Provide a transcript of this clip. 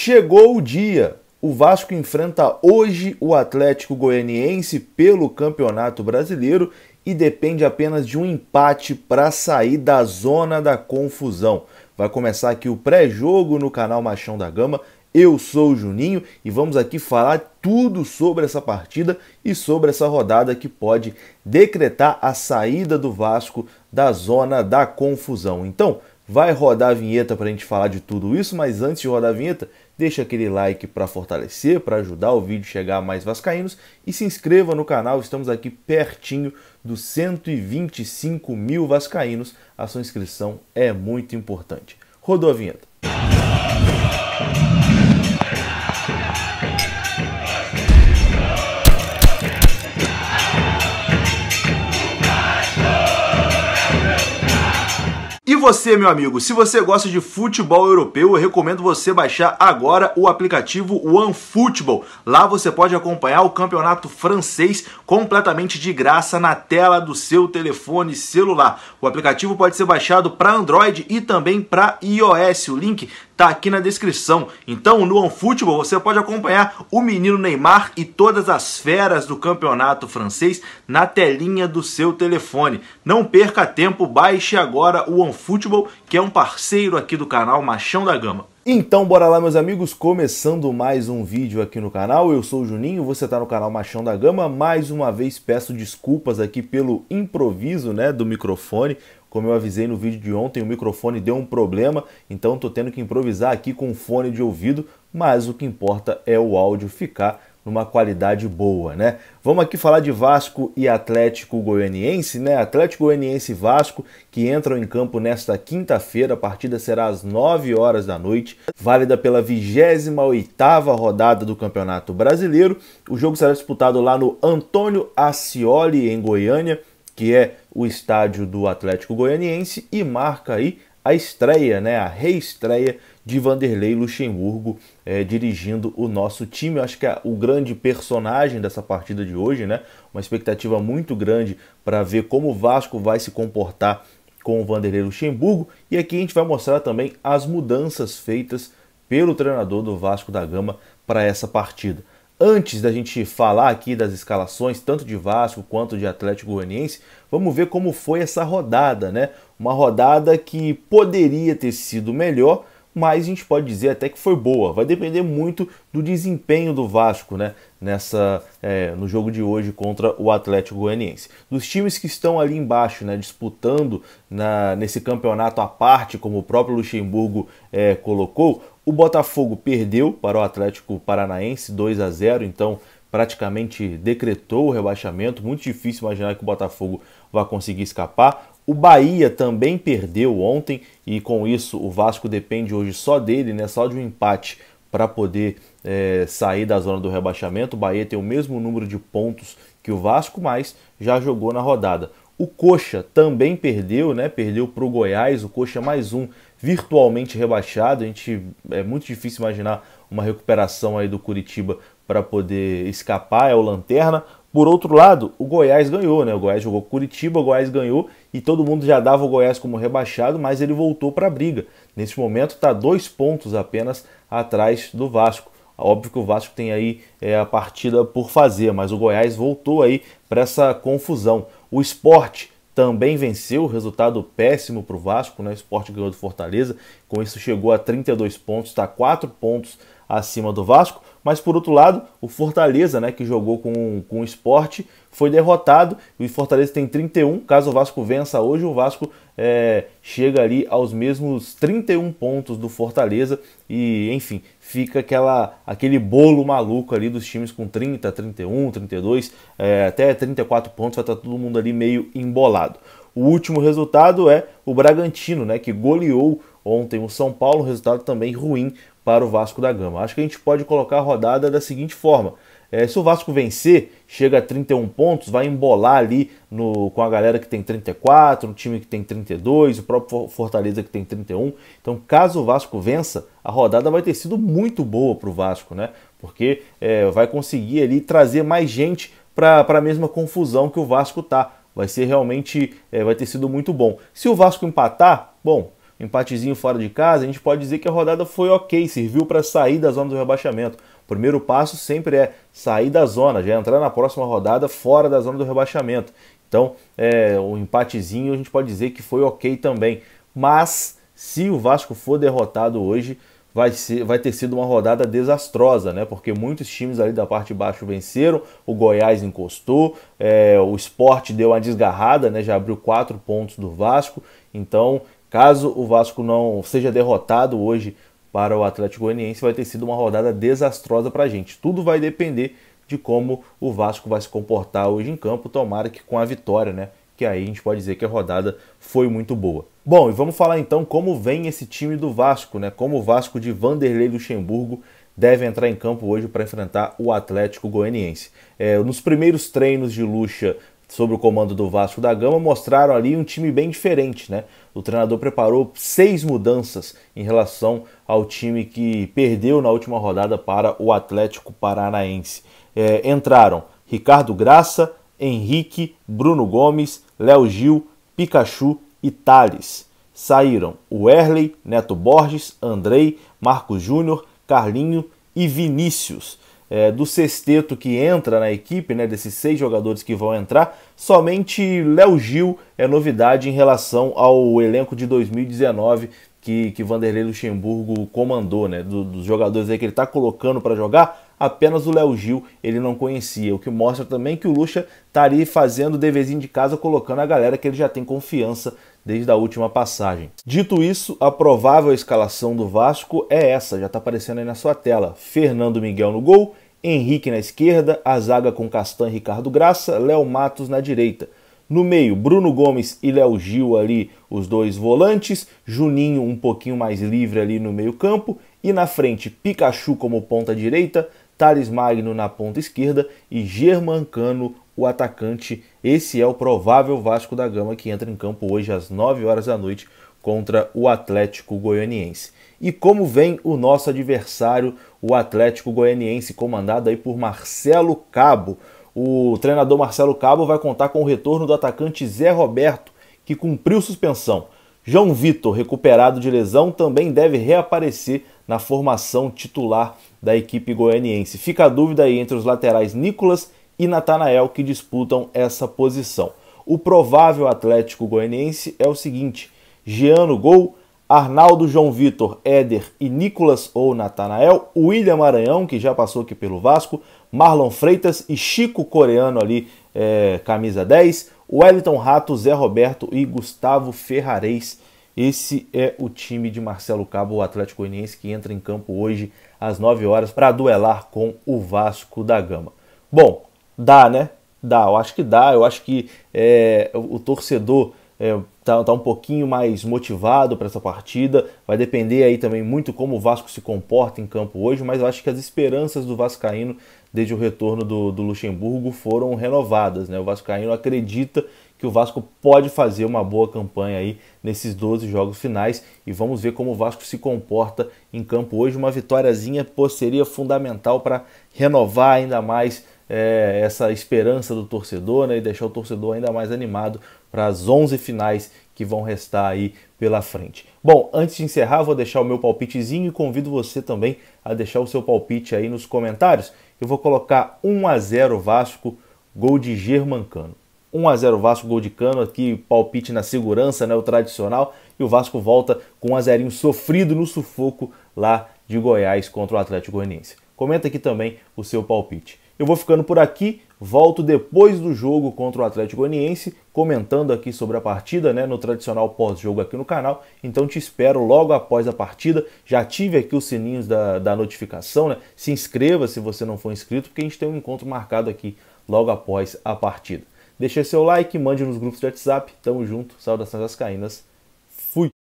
Chegou o dia. O Vasco enfrenta hoje o Atlético Goianiense pelo Campeonato Brasileiro e depende apenas de um empate para sair da zona da confusão. Vai começar aqui o pré-jogo no canal Machão da Gama. Eu sou o Juninho e vamos aqui falar tudo sobre essa partida e sobre essa rodada que pode decretar a saída do Vasco da zona da confusão. Então, vai rodar a vinheta para a gente falar de tudo isso, mas antes de rodar a vinheta, deixa aquele like para fortalecer, para ajudar o vídeo a chegar a mais vascaínos e se inscreva no canal, estamos aqui pertinho dos 125 mil vascaínos, a sua inscrição é muito importante. Rodou a vinheta. você, meu amigo, se você gosta de futebol europeu, eu recomendo você baixar agora o aplicativo OneFootball. Lá você pode acompanhar o campeonato francês completamente de graça na tela do seu telefone celular. O aplicativo pode ser baixado para Android e também para iOS. O link tá aqui na descrição. Então, no OneFootball você pode acompanhar o menino Neymar e todas as feras do campeonato francês na telinha do seu telefone. Não perca tempo, baixe agora o OneFootball, que é um parceiro aqui do canal Machão da Gama. Então bora lá meus amigos, começando mais um vídeo aqui no canal, eu sou o Juninho, você está no canal Machão da Gama, mais uma vez peço desculpas aqui pelo improviso né, do microfone, como eu avisei no vídeo de ontem, o microfone deu um problema, então estou tendo que improvisar aqui com fone de ouvido, mas o que importa é o áudio ficar numa qualidade boa, né? Vamos aqui falar de Vasco e Atlético Goianiense, né? Atlético Goianiense e Vasco que entram em campo nesta quinta-feira, a partida será às 9 horas da noite, válida pela 28ª rodada do Campeonato Brasileiro. O jogo será disputado lá no Antônio Ascioli em Goiânia que é o estádio do Atlético Goianiense, e marca aí a estreia, né, a reestreia de Vanderlei Luxemburgo é, dirigindo o nosso time. Eu acho que é o grande personagem dessa partida de hoje, né? Uma expectativa muito grande para ver como o Vasco vai se comportar com o Vanderlei Luxemburgo. E aqui a gente vai mostrar também as mudanças feitas pelo treinador do Vasco da Gama para essa partida. Antes da gente falar aqui das escalações, tanto de Vasco quanto de Atlético Goianiense, vamos ver como foi essa rodada, né? Uma rodada que poderia ter sido melhor, mas a gente pode dizer até que foi boa. Vai depender muito do desempenho do Vasco, né? Nessa, é, no jogo de hoje contra o Atlético Goianiense. Dos times que estão ali embaixo, né, disputando na, nesse campeonato à parte, como o próprio Luxemburgo é, colocou, o Botafogo perdeu para o Atlético Paranaense 2 a 0, então praticamente decretou o rebaixamento. Muito difícil imaginar que o Botafogo vai conseguir escapar. O Bahia também perdeu ontem e com isso o Vasco depende hoje só dele, né? Só de um empate para poder é, sair da zona do rebaixamento. O Bahia tem o mesmo número de pontos que o Vasco, mas já jogou na rodada. O Coxa também perdeu, né? Perdeu para o Goiás. O Coxa é mais um virtualmente rebaixado. A gente é muito difícil imaginar uma recuperação aí do Curitiba para poder escapar. É o lanterna. Por outro lado, o Goiás ganhou, né? O Goiás jogou Curitiba, o Goiás ganhou e todo mundo já dava o Goiás como rebaixado, mas ele voltou para a briga. Neste momento está dois pontos apenas atrás do Vasco. Óbvio que o Vasco tem aí é, a partida por fazer, mas o Goiás voltou aí para essa confusão. O esporte também venceu, resultado péssimo para o Vasco, né? o esporte ganhou do Fortaleza, com isso chegou a 32 pontos, está 4 pontos acima do Vasco. Mas por outro lado, o Fortaleza, né, que jogou com, com o esporte, foi derrotado. E o Fortaleza tem 31. Caso o Vasco vença hoje, o Vasco é, chega ali aos mesmos 31 pontos do Fortaleza. E, enfim, fica aquela, aquele bolo maluco ali dos times com 30, 31, 32, é, até 34 pontos. Vai estar tá todo mundo ali meio embolado. O último resultado é o Bragantino, né, que goleou ontem o São Paulo, resultado também ruim para o Vasco da Gama. Acho que a gente pode colocar a rodada da seguinte forma. É, se o Vasco vencer, chega a 31 pontos, vai embolar ali no, com a galera que tem 34, o time que tem 32, o próprio Fortaleza que tem 31. Então, caso o Vasco vença, a rodada vai ter sido muito boa para o Vasco, né? Porque é, vai conseguir ali trazer mais gente para a mesma confusão que o Vasco tá. Vai ser realmente, é, vai ter sido muito bom. Se o Vasco empatar, bom, empatezinho fora de casa, a gente pode dizer que a rodada foi ok, serviu para sair da zona do rebaixamento. O primeiro passo sempre é sair da zona, já entrar na próxima rodada fora da zona do rebaixamento. Então, é, o empatezinho a gente pode dizer que foi ok também. Mas, se o Vasco for derrotado hoje, vai, ser, vai ter sido uma rodada desastrosa, né? Porque muitos times ali da parte de baixo venceram, o Goiás encostou, é, o Sport deu uma desgarrada, né? Já abriu quatro pontos do Vasco. Então, Caso o Vasco não seja derrotado hoje para o Atlético Goianiense, vai ter sido uma rodada desastrosa para a gente. Tudo vai depender de como o Vasco vai se comportar hoje em campo, tomara que com a vitória, né? Que aí a gente pode dizer que a rodada foi muito boa. Bom, e vamos falar então como vem esse time do Vasco, né? Como o Vasco de Vanderlei Luxemburgo deve entrar em campo hoje para enfrentar o Atlético Goianiense. É, nos primeiros treinos de Lucha sobre o comando do Vasco da Gama mostraram ali um time bem diferente, né? O treinador preparou seis mudanças em relação ao time que perdeu na última rodada para o Atlético Paranaense. É, entraram Ricardo Graça, Henrique, Bruno Gomes, Léo Gil, Pikachu e Thales. Saíram o Erley, Neto Borges, Andrei, Marco Júnior, Carlinho e Vinícius é, do sexteto que entra na equipe, né, desses seis jogadores que vão entrar, somente Léo Gil é novidade em relação ao elenco de 2019 que, que Vanderlei Luxemburgo comandou, né, do, dos jogadores aí que ele está colocando para jogar apenas o Léo Gil ele não conhecia, o que mostra também que o Lucha tá ali fazendo o deverzinho de casa, colocando a galera que ele já tem confiança desde a última passagem. Dito isso, a provável escalação do Vasco é essa, já está aparecendo aí na sua tela. Fernando Miguel no gol, Henrique na esquerda, a zaga com Castan e Ricardo Graça, Léo Matos na direita. No meio, Bruno Gomes e Léo Gil ali, os dois volantes, Juninho um pouquinho mais livre ali no meio-campo e na frente, Pikachu como ponta direita, Thales Magno na ponta esquerda e Germancano, o atacante. Esse é o provável Vasco da Gama que entra em campo hoje às 9 horas da noite contra o Atlético Goianiense. E como vem o nosso adversário, o Atlético Goianiense, comandado aí por Marcelo Cabo. O treinador Marcelo Cabo vai contar com o retorno do atacante Zé Roberto, que cumpriu suspensão. João Vitor, recuperado de lesão, também deve reaparecer na formação titular da equipe goianiense. Fica a dúvida aí entre os laterais Nicolas e Natanael que disputam essa posição. O provável Atlético Goianiense é o seguinte: Giano Gol, Arnaldo João Vitor, Éder e Nicolas ou Natanael, William Maranhão, que já passou aqui pelo Vasco, Marlon Freitas e Chico Coreano ali, é, camisa 10, Wellington Rato, Zé Roberto e Gustavo Ferrareis esse é o time de Marcelo Cabo, o Atlético Goianiense, que entra em campo hoje às 9 horas para duelar com o Vasco da Gama. Bom, dá, né? Dá, eu acho que dá. Eu acho que é, o torcedor é, tá, tá um pouquinho mais motivado para essa partida. Vai depender aí também muito como o Vasco se comporta em campo hoje, mas eu acho que as esperanças do Vascaíno desde o retorno do, do Luxemburgo foram renovadas. Né? O Vascaíno acredita que o Vasco pode fazer uma boa campanha aí nesses 12 jogos finais e vamos ver como o Vasco se comporta em campo hoje. Uma vitóriazinha pô, seria fundamental para renovar ainda mais é, essa esperança do torcedor né, e deixar o torcedor ainda mais animado para as 11 finais que vão restar aí pela frente. Bom, antes de encerrar, vou deixar o meu palpitezinho e convido você também a deixar o seu palpite aí nos comentários. Eu vou colocar 1 a 0 Vasco, gol de Germancano. 1 a 0 Vasco, gol de Cano aqui, palpite na segurança, né, o tradicional, e o Vasco volta com um azerinho sofrido no sufoco lá de Goiás contra o Atlético Goianiense. Comenta aqui também o seu palpite. Eu vou ficando por aqui. Volto depois do jogo contra o Atlético Goianiense, comentando aqui sobre a partida, né, no tradicional pós-jogo aqui no canal. Então te espero logo após a partida. Já tive aqui os sininhos da, da notificação, né? Se inscreva se você não for inscrito, porque a gente tem um encontro marcado aqui logo após a partida. Deixe seu like, mande nos grupos de WhatsApp. Tamo junto, saudações Caínas. Fui!